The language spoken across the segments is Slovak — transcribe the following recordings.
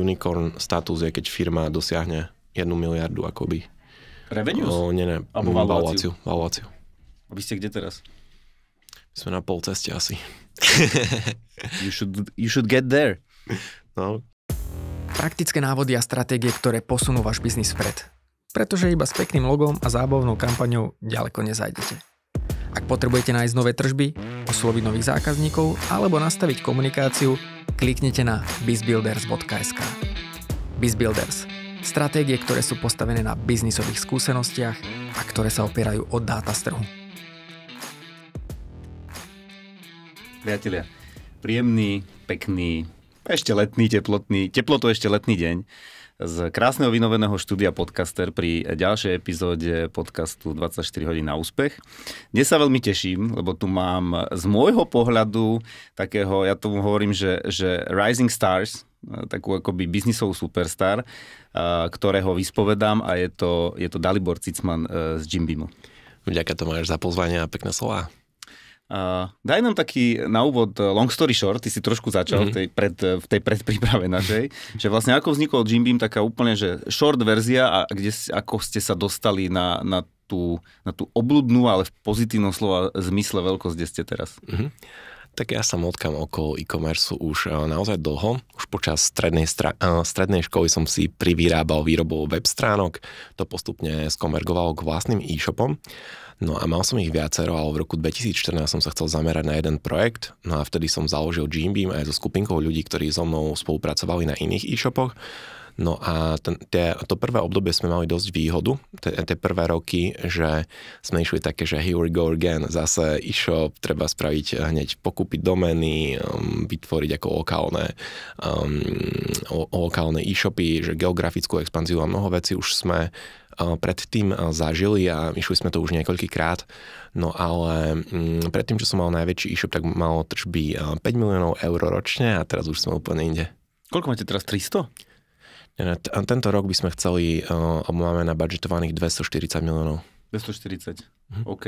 unicorn status je, keď firma dosiahne jednu miliardu akoby. Revenues? O, nie, nie. Alebo valuáciu. valuáciu. A vy ste kde teraz? My sme na pol ceste asi. you, should, you should get there. No. Praktické návody a stratégie, ktoré posunú váš biznis vpred. Pretože iba s pekným logom a zábavnou kampaňou ďaleko nezajdete. Ak potrebujete nájsť nové tržby, osloviť nových zákazníkov alebo nastaviť komunikáciu, kliknite na bizbuilders.sk. Bizbuilders. Stratégie, ktoré sú postavené na biznisových skúsenostiach a ktoré sa opierajú od dáta z trhu. Priatelia, príjemný, pekný, ešte letný, teplotný, teploto ešte letný deň z krásneho vynoveného štúdia Podcaster pri ďalšej epizóde podcastu 24 hodín na úspech. Dnes sa veľmi teším, lebo tu mám z môjho pohľadu takého, ja tomu hovorím, že, že Rising Stars, takú akoby biznisovú superstar, ktorého vyspovedám a je to, je to Dalibor Cicman e, z Jim Beamu. Ďakujem Tomáš za pozvanie a pekné slova. Uh, daj nám taký na úvod eh, long story short, ty si trošku začal mm-hmm. v, mhm. tej pred, eh, v tej predpríprave našej, že vlastne ako vznikol Jim Beam taká úplne, že short verzia a kde, ako ste sa dostali na, na, tú, na tú obľudnú, ale v pozitívnom slova zmysle veľkosť, kde ste teraz. Mm-hmm. Tak ja sa motkám okolo e-commerce už naozaj dlho. Už počas strednej, stra- strednej školy som si privyrábal výrobu web stránok. To postupne skonvergovalo k vlastným e-shopom. No a mal som ich viacero, ale v roku 2014 som sa chcel zamerať na jeden projekt, no a vtedy som založil Jimbeam aj so skupinkou ľudí, ktorí so mnou spolupracovali na iných e-shopoch. No a ten, te, to prvé obdobie sme mali dosť výhodu, tie prvé roky, že sme išli také, že here we go again, zase e-shop, treba spraviť eh, hneď pokúpiť domény, um, vytvoriť ako lokálne, um, lokálne e-shopy, že geografickú expanziu a mnoho vecí už sme Eh, predtým eh, zažili a išli sme to už niekoľkýkrát. No ale mm, predtým, čo som mal najväčší e-shop, tak malo tržby 5 eh, miliónov eur ročne a teraz už sme úplne inde. Koľko máte teraz? 300? Tento rok by sme chceli, alebo máme budžetovaných 240 miliónov. 240. Hm. OK.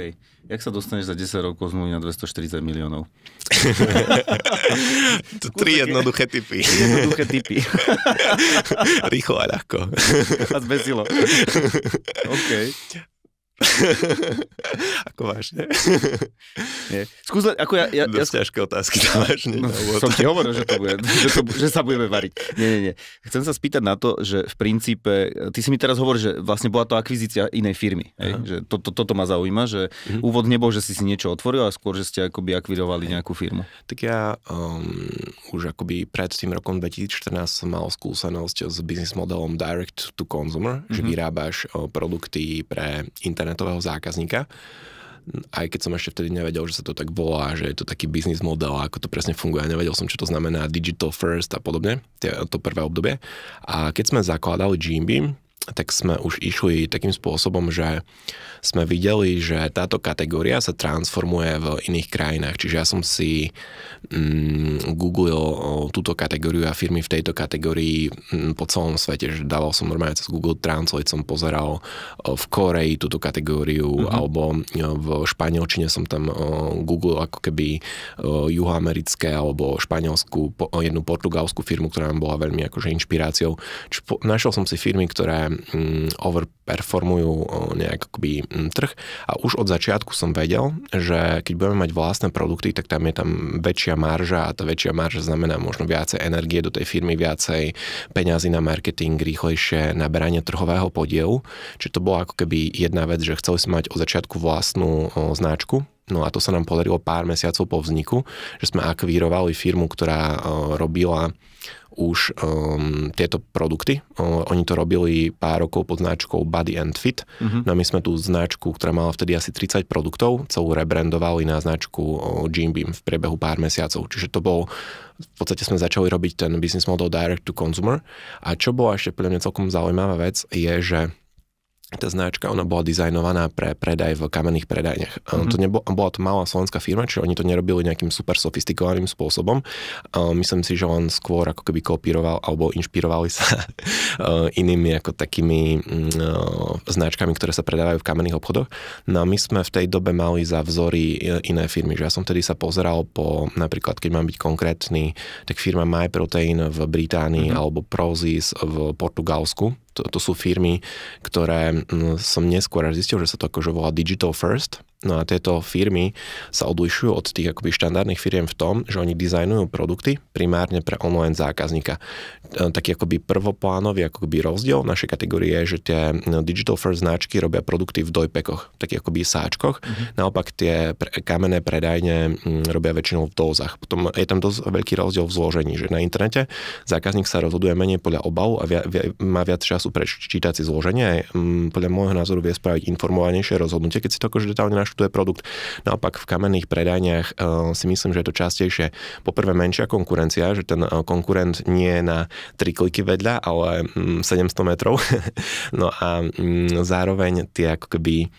Jak sa dostaneš za 10 rokov zmluvy na 240 miliónov? to tri jednoduché typy. jednoduché typy. Rýchlo a ľahko. a zbezilo. OK. ako vážne? Nie. Skús, ako ja... ja, ja ja... ťažké otázky to vážne. No, no, som ti hovoril, že, to bude, že, to, že sa budeme variť. Nie, nie, nie. Chcem sa spýtať na to, že v princípe, ty si mi teraz hovoríš, že vlastne bola to akvizícia inej firmy. Hej? Že to, to, toto ma zaujíma, že mhm. úvod nebol, že si si niečo otvoril a skôr, že ste akoby akvidovali nejakú firmu. Tak ja um, už akoby pred tým rokom 2014 som mal skúsenosť s business modelom direct to consumer, mhm. že vyrábaš produkty pre internet internetového zákazníka aj keď som ešte vtedy nevedel, že sa to tak volá, že je to taký business model a ako to presne funguje. Nevedel som, čo to znamená digital first a podobne, to prvé obdobie. A keď sme zakladali Jimbeam, tak sme už išli takým spôsobom, že sme videli, že táto kategória sa transformuje v iných krajinách. Čiže ja som si mm, googlil túto kategóriu a firmy v tejto kategórii mm, po celom svete, že dával som normálne cez Google Translate, som pozeral v Koreji túto kategóriu, mm-hmm. alebo v Španielčine som tam googlil ako keby juhoamerické alebo španielskú, jednu portugalskú firmu, ktorá nám bola veľmi akože inšpiráciou. Čiže našiel som si firmy, ktoré Mm, overperformujú eh, nejak akoby mm, trh. A už od začiatku som vedel, že keď budeme mať vlastné produkty, tak tam je tam väčšia marža a tá väčšia marža znamená možno viacej energie do tej firmy, viacej peňazí na marketing, rýchlejšie naberanie trhového podielu. Čiže to bola ako keby jedna vec, že chceli sme mať od začiatku vlastnú eh, značku, No a to sa nám podarilo pár mesiacov po vzniku, že sme akvírovali firmu, ktorá e, robila už um, tieto produkty. Uh, oni to robili pár rokov pod značkou Body and Fit. Uh-huh. No my sme tú značku, ktorá mala vtedy asi 30 produktov, celú rebrandovali na značku uh, Jim Beam v priebehu pár mesiacov. Čiže to bol, v podstate sme začali robiť ten business model direct to consumer. A čo bolo ešte pre mňa celkom zaujímavá vec, je, že tá značka, ona bola dizajnovaná pre predaj v kamenných predajniach. Mm-hmm. To nebo, bola to malá slovenská firma, čiže oni to nerobili nejakým super sofistikovaným spôsobom. Uh, myslím si, že on skôr ako keby kopíroval alebo inšpirovali sa uh, inými ako takými uh, značkami, ktoré sa predávajú v kamenných obchodoch. No a my sme v tej dobe mali za vzory e, iné firmy, že ja som tedy sa pozeral po, napríklad keď mám byť konkrétny, tak firma MyProtein v Británii mm-hmm. alebo Prozis v Portugalsku to, to sú firmy, ktoré mm, som neskôr až zistil, že sa to akože volá Digital First, No a tieto firmy sa odlišujú od tých akoby štandardných firiem v tom, že oni dizajnujú produkty primárne pre online zákazníka. E, Taký akoby prvoplánový akoby rozdiel v našej kategórie, je, že tie no, digital first značky robia produkty v dojpekoch, takých akoby sáčkoch. Mm-hmm. Naopak tie pre, kamenné predajne robia väčšinou v dozach. Potom je tam dosť veľký rozdiel v zložení, že na internete zákazník sa rozhoduje menej podľa obalu a via, via, má viac času prečítať si zloženie. Podľa môjho názoru vie spraviť informovanejšie rozhodnutie, keď si to akože detálne naštuje produkt. Naopak v kamenných predajniach eh, si myslím, že je to častejšie poprvé menšia konkurencia, že ten eh, konkurent nie je na tri kliky vedľa, ale 700 mm, metrov. no a mm, zároveň tie ako keby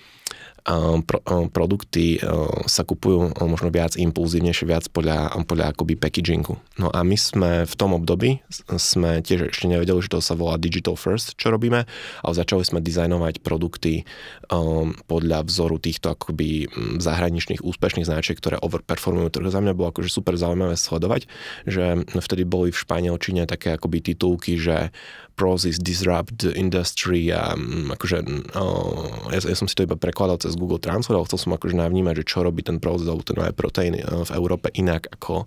produkty sa kupujú možno viac impulzívnejšie, viac podľa, podľa akoby packagingu. No a my sme v tom období, sme tiež ešte nevedeli, že to sa volá Digital First, čo robíme, ale začali sme dizajnovať produkty podľa vzoru týchto akoby zahraničných úspešných značiek, ktoré overperformujú trh. Teda za mňa bolo akože super zaujímavé sledovať, že vtedy boli v Španielčine také akoby titulky, že process disrupt industry a um, akože oh, ja, ja som si to iba prekladal cez Google Translate, ale chcel som akože navnímať, že čo robí ten process alebo ten protein proteín uh, v Európe inak ako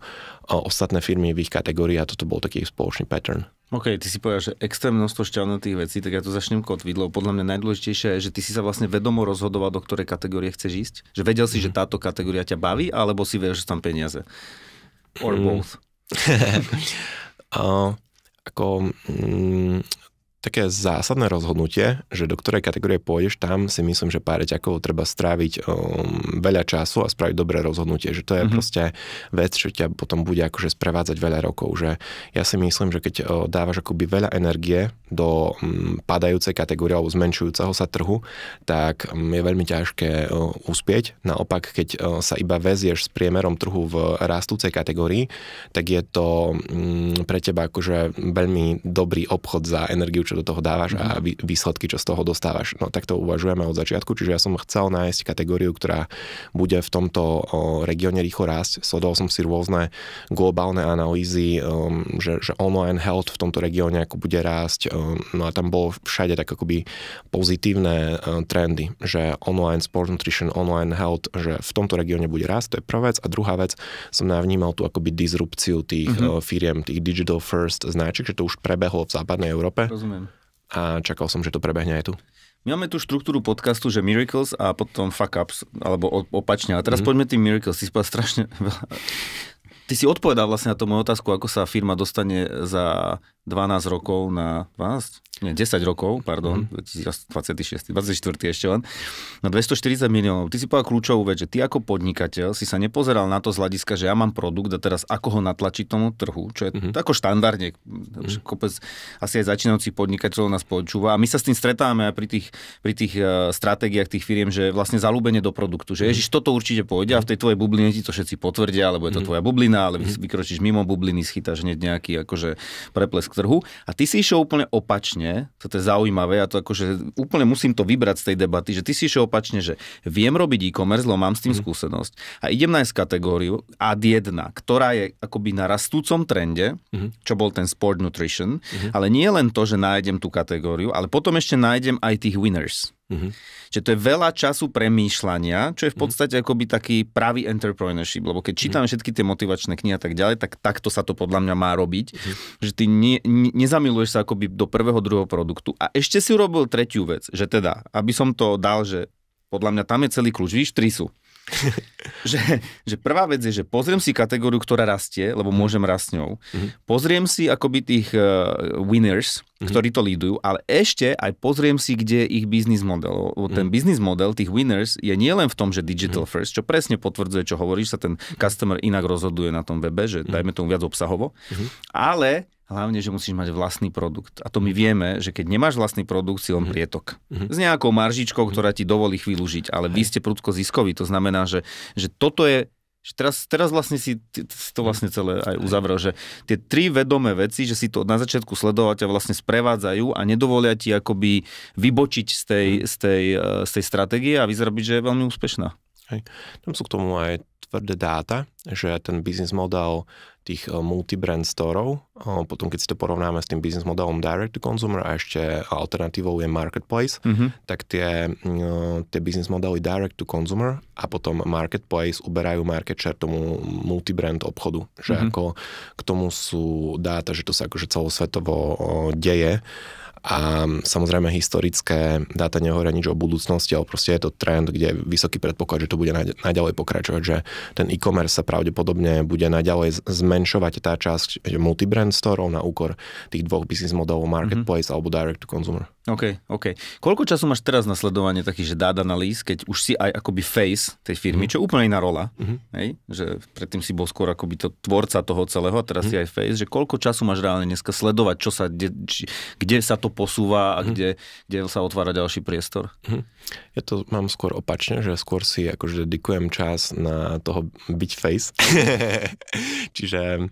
oh, ostatné firmy v ich kategórii a toto bol taký spoločný pattern. OK, ty si povedal, že extrém množstvo šťavnatých vecí, tak ja to začnem kotvidlou. Podľa mňa najdôležitejšie je, že ty si sa vlastne vedomo rozhodoval, do ktorej kategórie chceš ísť. Že vedel si, mm. že mhm. táto kategória ťa baví, alebo si vieš, že tam peniaze. Or mm. both. uh, 嗯。také zásadné rozhodnutie, že do ktorej kategórie pôjdeš, tam si myslím, že pár ťakov treba stráviť um, veľa času a spraviť dobré rozhodnutie, že to je mm-hmm. proste vec, čo ťa potom bude akože sprevádzať veľa rokov, že ja si myslím, že keď uh, dávaš akoby veľa energie do um, padajúcej kategórie alebo zmenšujúceho sa trhu, tak um, je veľmi ťažké uh, uspieť. Naopak, keď uh, sa iba vezieš s priemerom trhu v rastúcej kategórii, tak je to um, pre teba akože veľmi dobrý obchod za energiu, čo do toho dávaš a mhm. výsledky, čo z toho dostávaš. No tak to uvažujeme od začiatku, čiže ja som chcel nájsť kategóriu, ktorá bude v tomto regióne rýchlo rásť. Sledoval som si rôzne globálne analýzy, um, že, že online health v tomto regióne ako bude rásť. Um, no a tam bolo všade tak akoby pozitívne e, trendy, že online sport nutrition, online health, že v tomto regióne bude rásť, to je prvá vec. A druhá vec, som navnímal tú akoby disrupciu tých mm-hmm. firiem, tých digital first značiek, že to už prebehlo v západnej Európe. Rozumiem a čakal som, že to prebehne aj tu. My máme tú štruktúru podcastu, že Miracles a potom Fuck Ups, alebo opačne. A teraz mm. poďme tým Miracles, si spal strašne veľa. Ty si odpovedal vlastne na tú moju otázku, ako sa firma dostane za 12 rokov na 12? Nie, 10 rokov, pardon, mm. 26, 24 ešte len, na 240 miliónov. Ty si povedal kľúčovú vec, že ty ako podnikateľ si sa nepozeral na to z hľadiska, že ja mám produkt a teraz ako ho natlačiť tomu trhu, čo je mm ako štandardne, mm kopec asi aj začínajúci podnikateľov nás počúva a my sa s tým stretávame aj pri tých, pri tých uh, stratégiách tých firiem, že vlastne zalúbenie do produktu, že mm ježiš, toto určite pôjde a v tej tvojej bubline ti to všetci potvrdia, alebo je to mm tvoja bublina, ale mm vykročíš mimo bubliny, schytáš hneď nejaký akože preplesk trhu a ty si išiel úplne opačne, toto je zaujímavé, ja to akože úplne musím to vybrať z tej debaty, že ty si išiel opačne, že viem robiť e-commerce, lebo mám s tým mm. skúsenosť a idem nájsť kategóriu ad 1, ktorá je akoby na rastúcom trende, mm. čo bol ten sport nutrition, mm. ale nie len to, že nájdem tú kategóriu, ale potom ešte nájdem aj tých winners. Mm-hmm. Čiže to je veľa času premýšľania, čo je v mm-hmm. podstate mm-hmm. akoby taký pravý entrepreneurship, lebo keď čítam mm-hmm. všetky tie motivačné knihy a tak ďalej, tak takto sa to podľa mňa má robiť, mm-hmm. že ty ne, ne, nezamiluješ sa akoby do prvého, druhého produktu. A ešte si urobil tretiu vec, že teda, aby som to dal, že podľa mňa tam je celý kľúč, víš, tri sú. že, že prvá vec je, že pozriem si kategóriu, ktorá rastie, lebo mhm. môžem rast ňou. Mm-hmm. Pozriem si akoby tých uh, winners, mm-hmm. ktorí to lídujú, ale ešte aj pozriem si, kde je ich biznis model. Lebo ten mm-hmm. biznis model tých winners je nielen v tom, že digital mm-hmm. first, čo presne potvrdzuje, čo hovoríš, sa ten mhm. customer inak rozhoduje na tom webe, že mm-hmm. dajme tomu viac obsahovo, mm-hmm. ale Hlavne, že musíš mať vlastný produkt. A to my vieme, že keď nemáš vlastný produkt, si len mhm. prietok. Mhm. S nejakou maržičkou, mhm. ktorá ti dovolí chvíľu žiť. Ale vy ste prudko ziskoví. To znamená, že, že toto je že teraz, teraz vlastne si, si to vlastne celé aj uzavrel, že tie tri vedomé veci, že si to na začiatku sledovať a vlastne sprevádzajú a nedovolia ti akoby vybočiť z tej, z tej, eh, z tej stratégie a vyzerá byť, že je veľmi úspešná. Hej. Tam sú k tomu aj tvrdé dáta, že ten business model tých eh, multibrand storov, eh, potom keď si to porovnáme s tým business modelom direct to consumer a ešte alternatívou je marketplace, mm-hmm. tak tie, eh, tie business modely direct to consumer a potom marketplace uberajú market share tomu multibrand obchodu. Že mm-hmm. ako k tomu sú dáta, že to sa akože celosvetovo deje a samozrejme historické dáta nehovoria nič o budúcnosti, ale proste je to trend, kde je vysoký predpoklad, že to bude naďalej pokračovať, že ten e-commerce sa pravdepodobne bude naďalej zmenšovať tá časť multibrand storov na úkor tých dvoch business modelov mhm. marketplace mm-hmm. alebo direct to consumer. OK, OK. Koľko času máš teraz na sledovanie takých, že na analýz, keď už si aj akoby face tej firmy, mm. čo je úplne iná rola, mm-hmm. hej? že predtým si bol skôr akoby to tvorca toho celého a teraz mm. si mhm. aj face, že koľko času máš reálne dneska sledovať, čo sa, kde, či, kde sa to posúva a mm. kde, kde sa otvára ďalší priestor? Mm. Ja to mám skôr opačne, že skôr si akože dedikujem čas na toho byť face. Čiže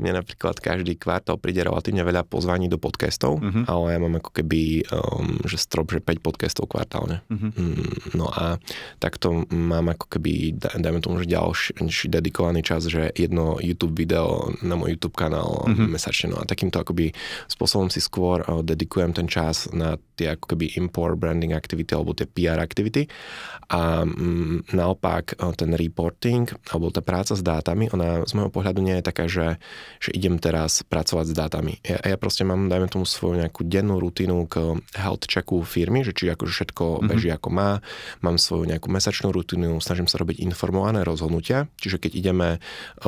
mne napríklad každý kvartál príde relatívne veľa pozvaní do podcastov, mm-hmm. ale ja mám ako keby, um, že strop, že 5 podcastov kvartálne. Mm-hmm. Mm, no a takto mám ako keby, dajme tomu, že ďalší dedikovaný čas, že jedno YouTube video na môj YouTube kanál mm-hmm. mesačne. No a takýmto akoby spôsobom si skôr uh, dedikujem ten čas na tie ako keby import branding aktivity alebo tie PR aktivity a um, naopak uh, ten reporting alebo tá práca s dátami, ona z môjho pohľadu nie je taká, že že idem teraz pracovať s dátami. Ja, ja proste mám, dajme tomu, svoju nejakú dennú rutinu k health checku firmy, že či akože všetko mm-hmm. beží ako má. Mám svoju nejakú mesačnú rutinu, snažím sa robiť informované rozhodnutia, čiže keď ideme e,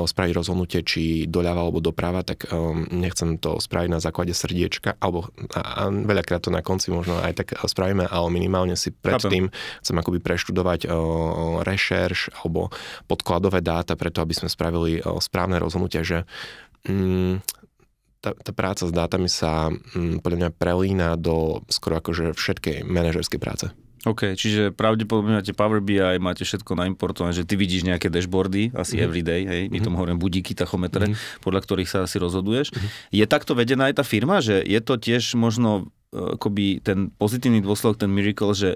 spraviť rozhodnutie, či doľava alebo doprava, tak um, nechcem to spraviť na základe srdiečka, alebo a, a veľakrát to na konci možno aj tak e, spravíme, ale minimálne si predtým chcem akoby preštudovať uh, rešerš alebo podkladové dáta preto, aby sme spravili uh, správne rozhodnutie, že mm, tá, tá práca s dátami sa mm, podľa mňa prelína do skoro akože všetkej manažerskej práce. OK, čiže pravdepodobne máte Power BI, máte všetko naimportované, že ty vidíš nejaké dashboardy, asi mm-hmm. everyday, hej, my mm-hmm. tomu hovoríme budíky, tachometre, mm-hmm. podľa ktorých sa asi rozhoduješ. Mm-hmm. Je takto vedená aj tá firma, že je to tiež možno e, akoby ten pozitívny dôsledok, ten miracle, že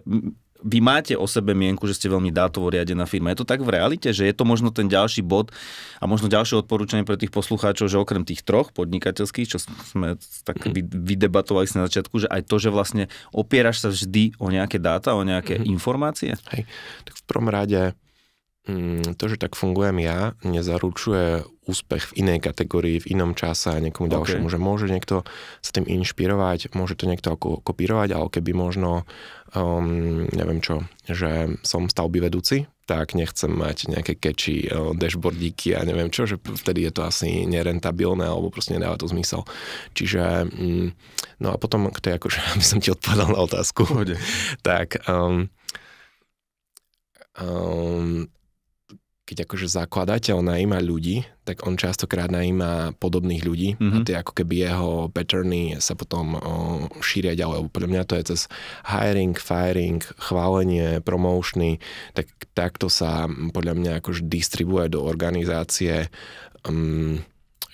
vy máte o sebe mienku, že ste veľmi dátovo riadená firma. Je to tak v realite, že je to možno ten ďalší bod a možno ďalšie odporúčanie pre tých poslucháčov, že okrem tých troch podnikateľských, čo sme tak vydebatovali si na začiatku, že aj to, že vlastne opieraš sa vždy o nejaké dáta, o nejaké mm-hmm. informácie? Hej, tak v prvom rade Mm, to, že tak fungujem ja, nezaručuje úspech v inej kategórii, v inom čase a niekomu okay. ďalšiemu. Že môže niekto sa tým inšpirovať, môže to niekto ako kopírovať, ale keby možno, um, neviem čo, že som stavby vedúci, tak nechcem mať nejaké keči, uh, dashboardíky a neviem čo, že vtedy je to asi nerentabilné alebo proste nedáva to zmysel. Čiže, mm, no a potom je ako, že aby som ti odpovedal na otázku. tak, um, um, keď akože zakladateľ najíma ľudí, tak on častokrát najíma podobných ľudí mm-hmm. a mhm. tie ako keby jeho patterny sa potom o, šíria ďalej. Podľa mňa to je cez hiring, firing, chválenie, promotiony, tak takto sa podľa mňa akože distribuje do organizácie um,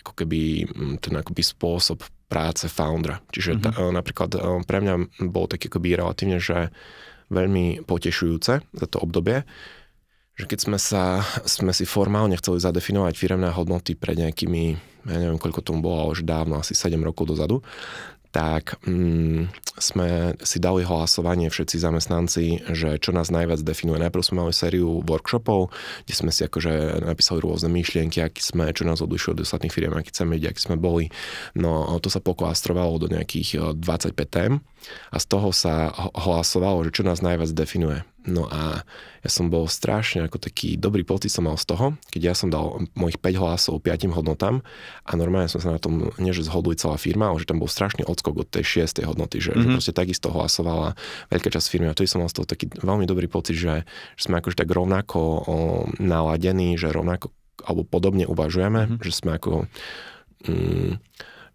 ako keby ten akoby spôsob práce foundera. Čiže mm-hmm. o, napríklad pre mňa bolo také by relatívne, že veľmi potešujúce za to obdobie, že keď sme, sa, sme si formálne chceli zadefinovať firemné hodnoty pred nejakými, ja neviem, koľko tomu bolo, už dávno, asi 7 rokov dozadu, tak mm, sme si dali hlasovanie všetci zamestnanci, že čo nás najviac definuje. Najprv sme mali sériu workshopov, kde sme si akože napísali rôzne myšlienky, aký sme, čo nás odlišuje od ostatných firiem, aký chceme byť, aký sme boli. No to sa poklastrovalo do nejakých 25 eh, tém a z toho sa hlasovalo, že čo nás najviac definuje. No a ja som bol strašne ako taký dobrý pocit som mal z toho, keď ja som dal mojich 5 hlasov 5 hodnotám a normálne som sa na tom, nie že zhoduje celá firma, ale že tam bol strašný odskok od tej 6 hodnoty, že, mm-hmm. že mhm. proste takisto hlasovala veľká časť firmy a to som mal z toho taký veľmi dobrý pocit, že, že sme akože tak rovnako o, naladení, že rovnako alebo podobne uvažujeme, mm-hmm. že sme ako... Mm,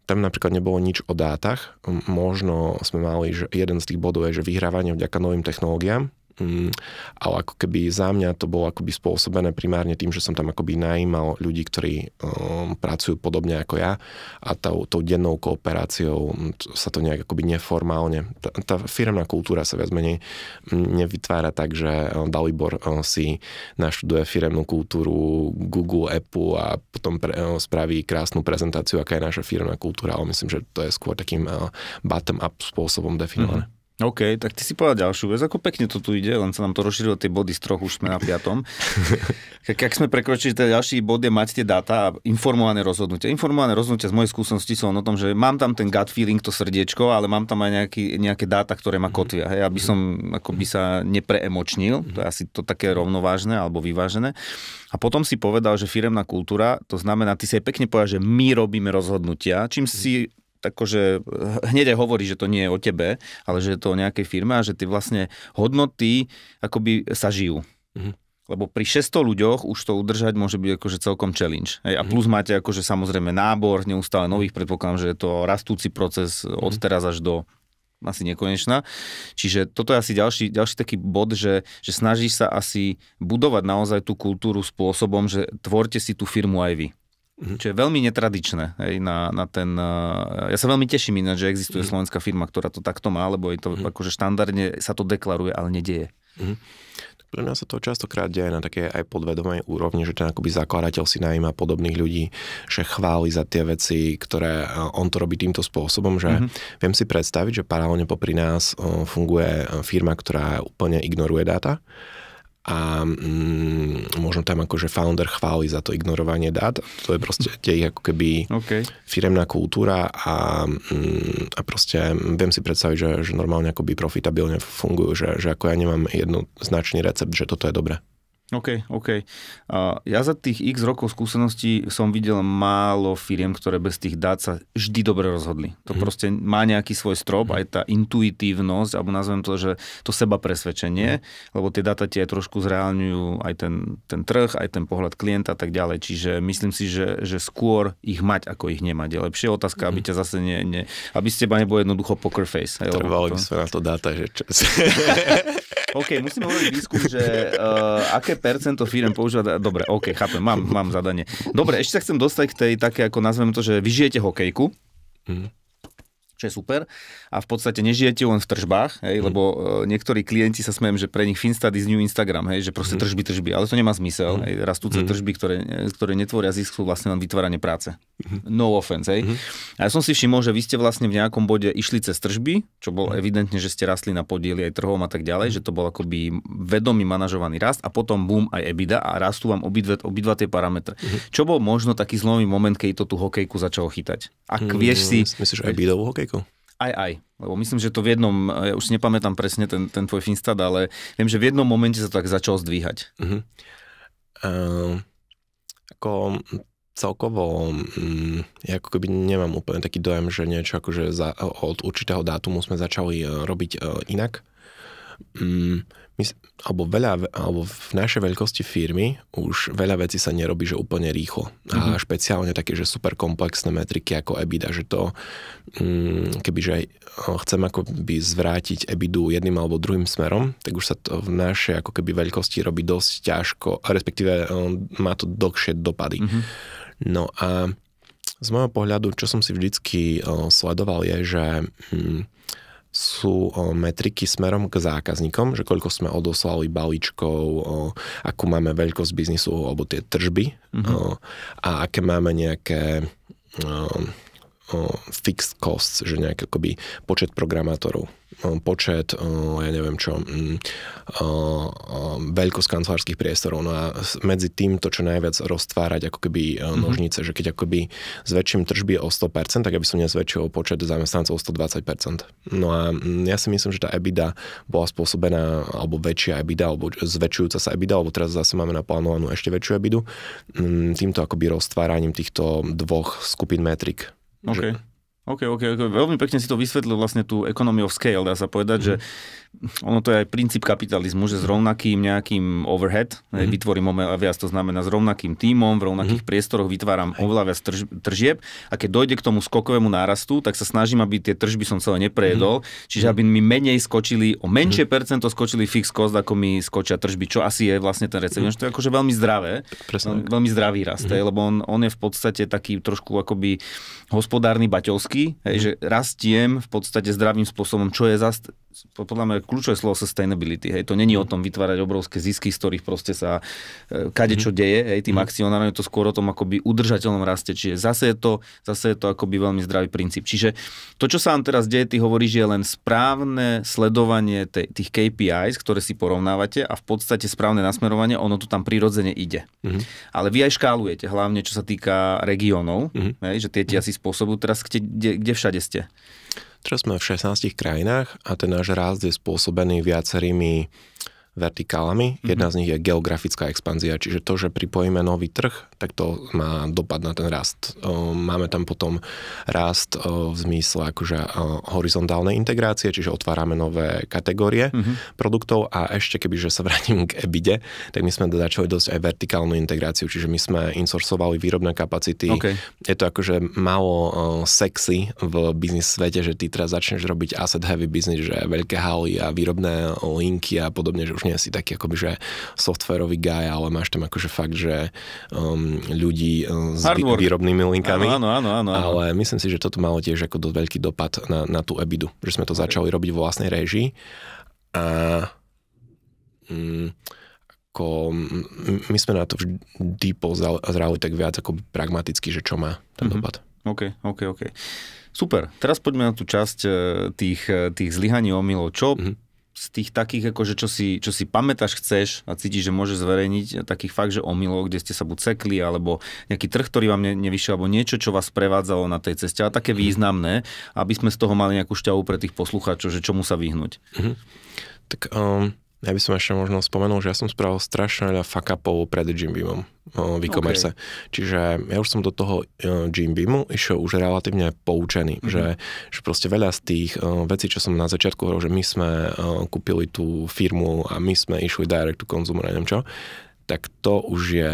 tam napríklad nebolo nič o dátach. Možno sme mali, že jeden z tých bodov je, že vyhrávanie vďaka novým technológiám, Mm, ale ako keby za mňa to bolo akoby spôsobené primárne tým, že som tam akoby najímal ľudí, ktorí um, pracujú podobne ako ja a tou, tou dennou kooperáciou mm, sa to nejak akoby neformálne, tá, tá firmná kultúra sa viac menej mm, nevytvára tak, že um, Dalibor um, si naštuduje firemnú kultúru Google, Apple a potom pre, um, spraví krásnu prezentáciu, aká je naša firmná kultúra, ale myslím, že to je skôr takým uh, bottom-up spôsobom definované. Mm-hmm. OK, tak ty si povedal ďalšiu vec, ako pekne to tu ide, len sa nám to rozšírilo tie body z troch, už sme na piatom. tak ak sme prekročili ten ďalší bod je mať tie dáta a informované rozhodnutia. Informované rozhodnutia z mojej skúsenosti sú o tom, že mám tam ten gut feeling, to srdiečko, ale mám tam aj nejaký, nejaké dáta, ktoré ma mhm. kotvia, hej, aby som mhm. akoby sa nepreemočnil, mhm. to je asi to také rovnovážne alebo vyvážené. A potom si povedal, že firemná kultúra, to znamená, ty si aj pekne povedal, že my robíme rozhodnutia, čím si akože eh, hneď aj hovorí, že to nie je o tebe, ale že je to o nejakej firme a že tie vlastne hodnoty akoby sa žijú. Mm-hmm. Lebo pri 600 ľuďoch už to udržať môže byť akože celkom challenge. Hej? A mhm. plus máte akože samozrejme nábor neustále nových, predpokladám, že je to rastúci proces mhm. od teraz až do asi nekonečná. Čiže toto je asi ďalší, ďalší taký bod, že, že snaží sa asi budovať naozaj tú kultúru spôsobom, že tvorte si tú firmu aj vy. Mm-hmm. Čo je veľmi netradičné. Hej, na, na ten, uh, ja sa veľmi teším ináč, že existuje mm-hmm. slovenská firma, ktorá to takto má, lebo je to mm-hmm. akože štandardne sa to deklaruje, ale nedieje. Mm-hmm. Pre mňa sa to častokrát deje na také aj podvedomej úrovni, že ten akoby zakladateľ si najíma podobných ľudí, že chváli za tie veci, ktoré eh, on to robí týmto spôsobom, že mm-hmm. viem si predstaviť, že paralelne popri nás eh, funguje firma, ktorá úplne ignoruje dáta a mm, možno tam akože founder chváli za to ignorovanie dát. To je proste tie ako keby okay. firemná kultúra a, mm, a proste viem si predstaviť, že, že normálne akoby profitabilne fungujú, že, že ako ja nemám jednoznačný recept, že toto je dobré. OK, OK. Ja za tých x rokov skúseností som videl málo firiem, ktoré bez tých dát sa vždy dobre rozhodli. To mm. proste má nejaký svoj strop, aj tá intuitívnosť, alebo nazvem to, že to seba presvedčenie, mm. lebo tie dáta tie aj trošku zreálňujú aj ten, ten trh, aj ten pohľad klienta a tak ďalej. Čiže myslím si, že, že skôr ich mať, ako ich nemať. Je lepšie otázka, aby mhm. ťa zase ne, ne aby z teba nebolo jednoducho poker face. Trvalo by sa na to dáta, že čas. OK, musíme hovoriť výskum, že uh, aké percento firm používa... Dobre, OK, chápem, mám, mám zadanie. Dobre, ešte sa chcem dostať k tej také, ako nazveme to, že vyžijete hokejku. Mm čo je super. A v podstate nežijete len v tržbách, hej, mm. lebo uh, niektorí klienti sa smejem, že pre nich Finstad is new Instagram, hej, že proste mm. tržby, tržby, ale to nemá zmysel. Mm. Hej, rastúce mm. tržby, ktoré, ktoré netvoria zisk, sú vlastne len vytváranie práce. Mm. No offense, hej. Mm. A ja som si všimol, že vy ste vlastne v nejakom bode išli cez tržby, čo bolo mm. evidentne, že ste rastli na podiely aj trhom a tak ďalej, mm. že to bol akoby vedomý manažovaný rast a potom boom aj EBITDA a rastú vám obidve, obidva tie parametre. Mm. Čo bol možno taký zlomový moment, keď to tú hokejku začalo chytať? Ak mm, vieš si... Myslíš, EBITDA hokejku? Aj, aj. Lebo myslím, že to v jednom, e, ja už si nepamätám presne ten, ten tvoj Finstad, ale viem, že v jednom momente sa to tak začalo zdvíhať. Uh-huh. Uh, ako celkovo, um, ja ako keby nemám úplne taký dojem, že niečo akože za, od určitého dátumu sme začali e, robiť uh, inak. Um, my, alebo, veľa, alebo v našej veľkosti firmy už veľa vecí sa nerobí, že úplne rýchlo. Mm-hmm. A mhm. špeciálne také, že super komplexné metriky ako EBITDA, že to mm, kebyže chcem by zvrátiť EBITDA jedným alebo druhým smerom, tak už sa to v našej ako keby veľkosti robí dosť ťažko, respektíve má to dlhšie dopady. Mm-hmm. No a z môjho pohľadu, čo som si vždycky sledoval, je, že... Mm, sú metriky smerom k zákazníkom, že koľko sme odoslali balíčkov, akú máme veľkosť biznisu alebo tie tržby mm-hmm. a aké máme nejaké fixed costs, že nejaký akoby počet programátorov. Um, počet, um, ja neviem čo, mm, um, veľkosť kancelárskych priestorov. No a medzi týmto čo najviac roztvárať ako keby uh, mhm. nožnice, mm-hmm. že keď akoby zväčším tržby o 100%, tak aby som nezväčšil počet zamestnancov o 120%. No a mm, ja si myslím, že tá EBITDA bola spôsobená, alebo väčšia EBITDA, alebo zväčšujúca sa EBITDA, alebo teraz zase máme naplánovanú ešte väčšiu EBITDA, mm, týmto akoby roztváraním týchto dvoch skupín metrik. Okay. Že, OK, OK, OK. Veľmi pekne si to vysvetlil vlastne tú economy of scale, dá sa povedať, mm. že mhm ono to je aj princíp kapitalizmu, že s rovnakým nejakým overhead mm-hmm. vytvorím oveľa viac, to znamená s rovnakým tímom, v rovnakých mm-hmm. priestoroch vytváram oveľa viac trž, tržieb a keď dojde k tomu skokovému nárastu, tak sa snažím, aby tie tržby som celé neprejedol, mm-hmm. čiže aby mi menej skočili, o menšie mm-hmm. percento skočili fix cost, ako mi skočia tržby, čo asi je vlastne ten recept. Mm-hmm. To je akože veľmi zdravé, Presne. veľmi zdravý rast, mm-hmm. Hej, mhm. lebo on, on je v podstate taký trošku akoby hospodárny baťovský, hej, mm-hmm. že rastiem v podstate zdravým spôsobom, čo je zase podľa mňa kľúčové slovo sustainability, hej, to není mm. o mhm. tom vytvárať obrovské zisky, z ktorých proste sa e, kade mhm. čo deje, hej, tým mm. akcionárom je to skôr o tom akoby udržateľnom raste, čiže zase je to, zase je to akoby veľmi zdravý princíp. Čiže to, čo sa vám teraz deje, ty hovoríš, je len správne sledovanie tých KPIs, ktoré si porovnávate a v podstate správne nasmerovanie, ono tu tam prirodzene ide. Mm. Ale vy aj škálujete, hlavne čo sa týka regiónov, mm. hej, že tie ti mhm. asi spôsobujú teraz, kde, kde, kde všade ste. Teraz sme v 16 krajinách a ten náš rast je spôsobený viacerými vertikálami. Mhm. Jedna mm-hmm. z nich je geografická expanzia, čiže to, že pripojíme nový trh, tak to má dopad na ten rast. Máme tam potom rast v zmysle akože horizontálnej integrácie, čiže otvárame nové kategórie mm-hmm. produktov a ešte keby že sa vrátim k EBIDE, tak my sme začali dosť aj vertikálnu integráciu, čiže my sme insourcovali výrobné kapacity. Okay. Je to akože málo sexy v biznis svete, že ty teraz začneš robiť asset heavy business, že veľké haly a výrobné linky a podobne, že už pekne, si taký akoby, že softwarový guy, ale máš tam akože fakt, že um, ľudí uh, s vý, výrobnými linkami. Áno, áno, áno, áno. Ale myslím si, že toto malo tiež ako dosť veľký dopad na, na tú ebidu, že sme to okay. začali robiť vo vlastnej režii. A mm, ako my sme na to vždy pozerali tak viac ako pragmaticky, že čo má ten mm-hmm. dopad. OK, OK, OK. Super. Teraz poďme na tú časť eh, tých, eh, tých zlyhaní omylov. Čo mm-hmm z tých takých, akože čo si, čo si pamätáš, chceš a cítiš, že môžeš zverejniť takých fakt, že omylov, kde ste sa buď cekli, alebo nejaký trh, ktorý vám ne, nevyšiel, alebo niečo, čo vás prevádzalo na tej ceste, a také mhm. významné, aby sme z toho mali nejakú šťavu pre tých poslucháčov, že čomu sa vyhnúť. Mm-hmm. Tak um, ja by som ešte možno spomenul, že ja som spravil strašne veľa fuck upov pred Jim Beamom v e-commerce. Okay. Čiže ja už som do toho Jim e, Beamu išiel už relatívne poučený, mm-hmm. že, že proste veľa z tých e, vecí, čo som na začiatku hovoril, že my sme e, kúpili tú firmu a my sme išli direct to consumer, neviem čo, tak to už je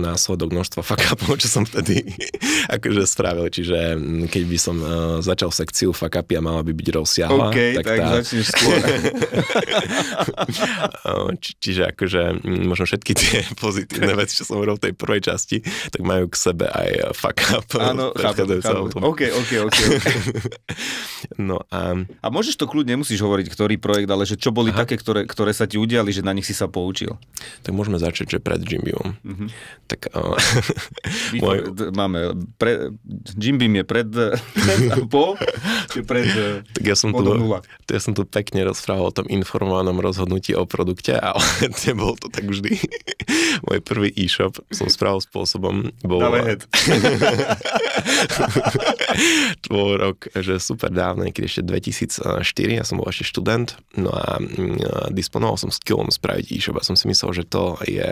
následok množstva fakapov, čo som vtedy akože spravil. Čiže mm, keď by som e, začal sekciu fakapy a mala by byť rozsiahla. okay, tak, tak tá... začneš skôr. Či, čiže akože mm, možno všetky tie pozitívne veci, čo som hovoril v tej prvej časti, tak majú k sebe aj e, fuck Áno, chápem, chápem. OK, OK, OK. okay. no a... a môžeš to kľudne, nemusíš hovoriť, ktorý projekt, ale že čo boli Aha. také, ktoré, ktoré sa ti udiali, že na nich si sa poučil? Tak môžeme začať čiže pred Beamom. Mm-hmm. Tak, uh, môj... Máme, pre, Jim Beam je pred, pred a po, pred eh, tak ja som, tu, ja som tu pekne rozprával o tom informovanom rozhodnutí o produkte, ale nebol to tak vždy. môj prvý e-shop som spravil spôsobom, bol... to Tvoj rok, že super dávno, keď ešte 2004, ja som bol ešte študent, no mm, a disponoval som skillom spraviť e-shop a som si myslel, že to je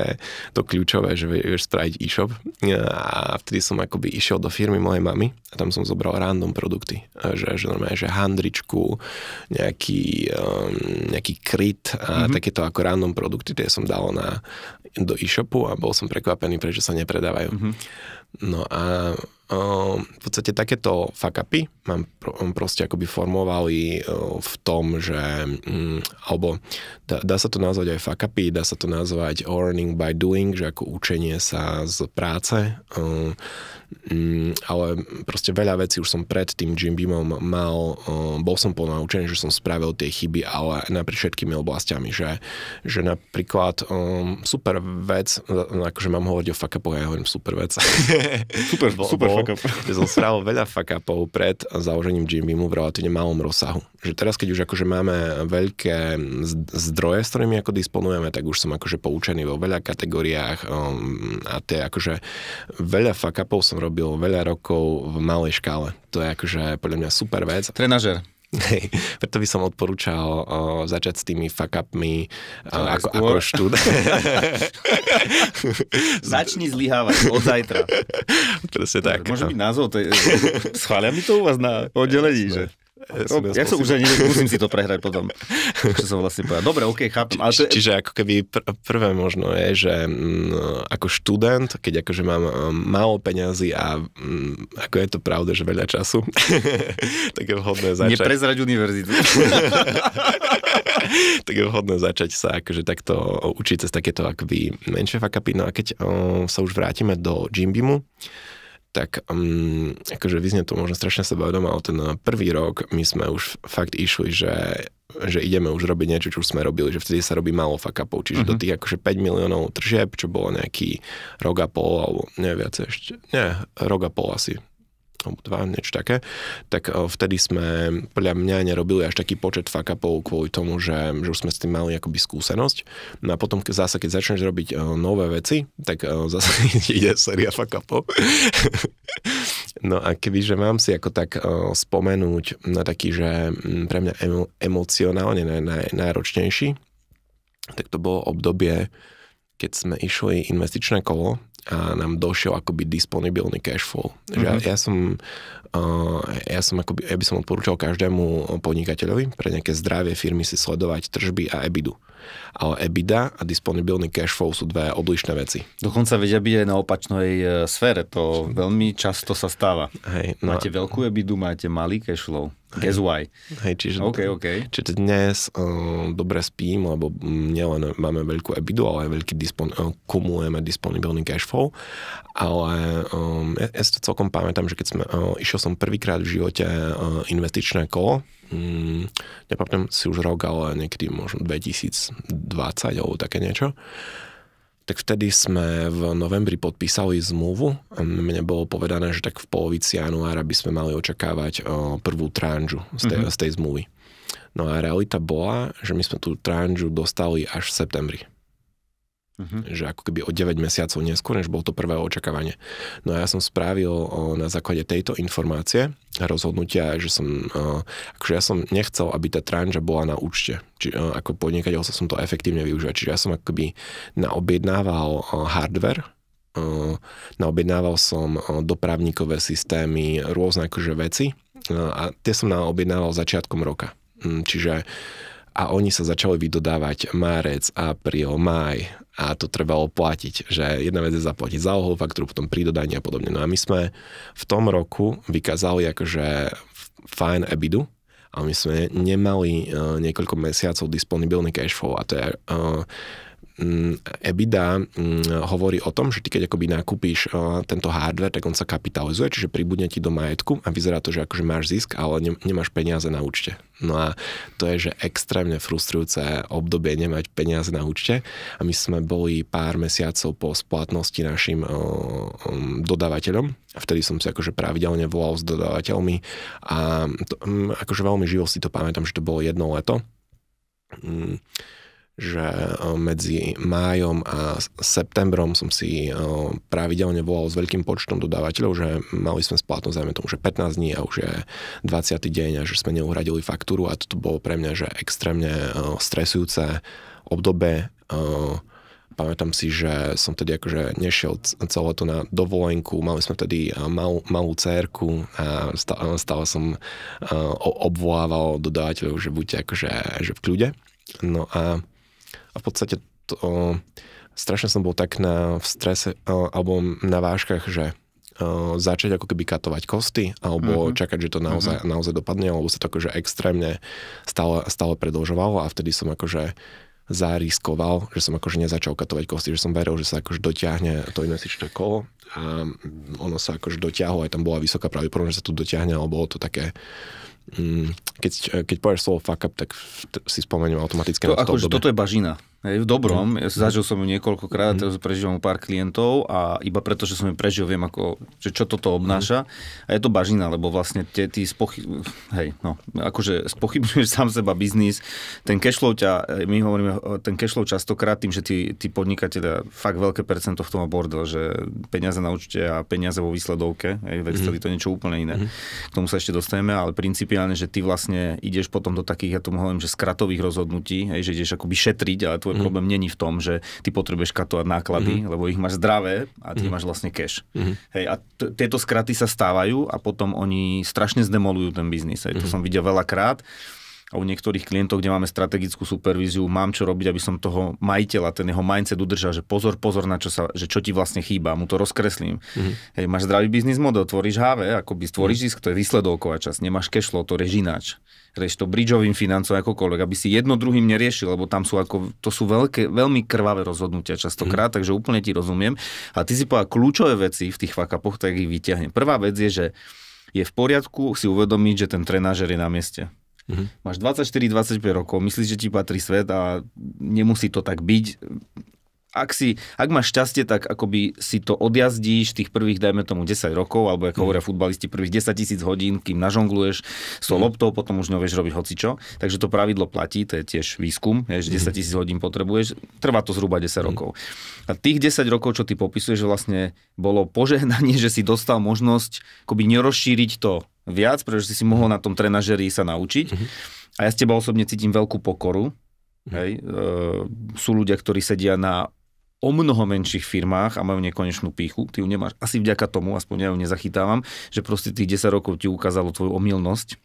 to kľúčové, že vieš spraviť e-shop. A vtedy som akoby išiel do firmy mojej mamy a tam som zobral random produkty. Že, že normálne, že handričku, nejaký, um, nejaký kryt a mm-hmm. takéto ako random produkty, tie som dal na, do e-shopu a bol som prekvapený, prečo sa nepredávajú. Mm-hmm. No a Ehm, v podstate takéto fakapy mám proste akoby formovali ehm, v tom, že mm, alebo dá, dá sa to nazvať aj fakapy, dá sa to nazvať learning by doing, že ako učenie sa z práce, ehm, mm, ale proste veľa vecí už som pred tým Jim Beamom mal, bol som ponaučený, že som spravil tie chyby, ale napriek všetkými oblastiami, že, že napríklad super vec, akože mám hovoriť o fakapoch, ja hovorím super vec. Super, super ja som strávil veľa fakápov pred založením Jimbymu v relatívne malom rozsahu. Že teraz, keď už akože máme veľké zdroje, s ktorými ako disponujeme, tak už som akože poučený vo veľa kategóriách um, a tie akože veľa fuck som robil veľa rokov v malej škále. To je akože podľa mňa super vec. Trenažer. Hej, preto by som odporúčal o, začať s tými fuck upmi ako, ako štúd... Začni zlyhávať od zajtra. Presne tak. Môže no. byť názov. To je... Schvália mi to u vás na oddelení, že? Ja no, ja som už ani musím si to prehrať potom, čo som vlastne povedal. Dobre, OK, chápem. Ale Či, čiže ako keby pr- prvé možno je, že m, mm, ako študent, keď akože mám m, um, málo peňazí a m, mm, ako je to pravda, že veľa času, tak je vhodné začať. Neprezrať univerzitu. tak je vhodné začať sa akože takto učiť cez takéto akoby menšie fakapy. No a keď o, um, sa už vrátime do Jimbimu, tak um, akože vyznie to možno strašne doma, ale ten eh, prvý rok my sme už fakt išli, že že ideme už robiť niečo, čo už sme robili, že vtedy sa robí málo fakapov, čiže uh-huh. do mhm. tých akože 5 miliónov tržieb, čo bolo nejaký rok a pol, alebo neviac ešte, nie, rok a pol asi, dva, niečo také, tak eh, vtedy sme podľa mňa nerobili až taký počet fuck kvôli tomu, že, že už sme s tým mali akoby skúsenosť. No a potom ke, zase, keď začneš robiť eh, nové veci, tak eh, zase ide séria fuck upov. no a že mám si ako tak spomenúť na taký, že mm, pre mňa emo, emocionálne naj, naj, náročnejší, tak to bolo obdobie, keď sme išli investičné kolo a nám došiel akoby disponibilný cash flow. Mm-hmm. Že mhm. ja, ja som ja, som akoby, ja by som odporúčal každému podnikateľovi pre nejaké zdravie firmy si sledovať tržby a EBIDu. Ale EBITDA a disponibilný cash flow sú dve odlišné veci. Dokonca vedia byť aj na opačnej e, sfére. To veľmi často sa stáva. Hej, no. Máte veľkú EBIDu, máte malý cash flow. Guess hej, why. Hej, čiže, okay, okay. čiže dnes uh, dobre spím, lebo nielen máme veľkú ebidu, ale aj veľký dispon, uh, kumulujeme disponibilný cash flow, ale um, ja, ja si to celkom pamätám, že keď sme, uh, išiel Robil som prvýkrát v živote e, investičné kolo. Mm, nepamätám si už rok, ale niekedy možno 2020 alebo také niečo tak vtedy sme v novembri podpísali zmluvu. Mne bolo povedané, že tak v polovici januára by sme mali očakávať e, prvú tranžu z tej, mm-hmm. z tej zmluvy. No a realita bola, že my sme tú tranžu dostali až v septembri. Mhm. Že ako keby o 9 mesiacov neskôr, než bolo to prvé očakávanie. No a ja som spravil o, na základe tejto informácie rozhodnutia, že som, o, akože ja som nechcel, aby tá tranža bola na účte. Či, o, ako podnikateľ sa som to efektívne využívať. Čiže ja som akoby naobjednával o, hardware, o, naobjednával som o, dopravníkové systémy, rôzne akože veci o, no a tie som naobjednával začiatkom roka. Mm, čiže a oni sa začali vydodávať márec, apríl, maj a to trebalo platiť, že jedna vec je zaplatiť zálohovú faktúru, potom pridodanie a podobne. No a my sme v tom roku vykázali akože fajn ebidu, ale my sme nemali uh, niekoľko mesiacov disponibilný cash flow a to je uh, Mm, EBITDA mm, hovorí o tom, že ty keď akoby nakúpíš eh, tento hardware, tak on sa kapitalizuje, čiže pribudne ti do majetku a vyzerá to, že akože máš zisk, ale nemáš peniaze na účte. No a to je, že extrémne frustrujúce obdobie nemať peniaze na účte a my sme boli pár mesiacov po splatnosti našim eh, mm, dodávateľom vtedy som si akože pravidelne volal s dodávateľmi a to, akože veľmi živo si to pamätám, že to bolo jedno leto že eh, medzi májom a septembrom som si eh, pravidelne volal s veľkým počtom dodávateľov, že mali sme splatnosť, zájme tomu, že 15 dní a už je 20. deň a že sme neuhradili faktúru a toto bolo pre mňa, že extrémne eh, stresujúce obdobie. Pamätám si, že som tedy akože nešiel celé to na dovolenku, mali sme vtedy mal, malú cerku a stále som obvolával dodávateľov, že buďte akože že v kľude. No a a v podstate to, strašne som bol tak na v strese alebo na vážkach, že začať ako keby katovať kosty alebo uh-huh. čakať, že to naozaj, uh-huh. naozaj dopadne, alebo sa to akože extrémne stále, stále predlžovalo a vtedy som akože zariskoval, že som akože nezačal katovať kosti, že som veril, že sa akože dotiahne to investičné kolo a ono sa akože dotiahlo, aj tam bola vysoká pravdepodobnosť, že sa tu dotiahne, ale bolo to také Mm, keď, keď povieš slovo fuck up, tak si spomeniem automaticky to, na to ako, že toto je bažina. Hej, v dobrom. No. Ja zažil som ju niekoľkokrát, mm. teraz prežívam pár klientov a iba preto, že som ju prežil, viem, ako, že čo toto mhm. obnáša. Mm. A je to bažina, lebo vlastne tie, ty spochy... Hej, no, akože spochybňuješ sám seba biznis. Ten cashflow ťa, my hovoríme, ten cashflow častokrát tým, že tí, tí podnikateľa fakt veľké percento v tom bordel, že peniaze na účte a peniaze vo výsledovke, hej, v Exceli mhm. to niečo úplne iné. Mm. K tomu sa ešte dostaneme, ale principiálne, že ty vlastne ideš potom do takých, ja tomu hovorím, že skratových rozhodnutí, hej, že ideš akoby šetriť, ale tvoj mm. problém není v tom, že ty potrebuješ katovať náklady, mm. lebo ich máš zdravé a ty mm. máš vlastne cash. Mm. Hej, a t- tieto skraty sa stávajú a potom oni strašne zdemolujú ten biznis. Hej. Mm. To mhm. som videl veľakrát a u niektorých klientov, kde máme strategickú supervíziu, mám čo robiť, aby som toho majiteľa, ten jeho mindset udržal, že pozor, pozor na čo sa, že čo ti vlastne chýba, mu to rozkreslím. Mm-hmm. Hej, máš zdravý biznis model, tvoríš HV, akoby stvoríš mm-hmm. zisk, to je výsledovková časť, nemáš cashflow, to režináč rieš to bridžovým financom akokoľvek, aby si jedno druhým neriešil, lebo tam sú ako, to sú veľké, veľmi krvavé rozhodnutia častokrát, mm. takže úplne ti rozumiem. A ty si povedal kľúčové veci v tých fakapoch, tak ich vyťahnem. Prvá vec je, že je v poriadku si uvedomiť, že ten trenážer je na mieste. Mm-hmm. Máš 24-25 rokov, myslíš, že ti patrí svet a nemusí to tak byť ak, si, ak máš šťastie, tak akoby si to odjazdíš tých prvých, dajme tomu, 10 rokov, alebo ako mm. hovoria futbalisti, prvých 10 tisíc hodín, kým nažongluješ s so mm. loptou, potom už nevieš robiť hocičo. Takže to pravidlo platí, to je tiež výskum, že 10 mhm. tisíc hodín potrebuješ, trvá to zhruba 10 mm. rokov. A tých 10 rokov, čo ty popisuješ, vlastne bolo požehnanie, že si dostal možnosť akoby nerozšíriť to viac, pretože si si mohol na tom trenažeri sa naučiť. mm A ja s teba osobne cítim veľkú pokoru, mhm. Hej. E, sú ľudia, ktorí sedia na o mnoho menších firmách a majú nekonečnú píchu. Ty ju nemáš asi vďaka tomu, aspoň ja ju nezachytávam, že proste tých 10 rokov ti ukázalo tvoju omilnosť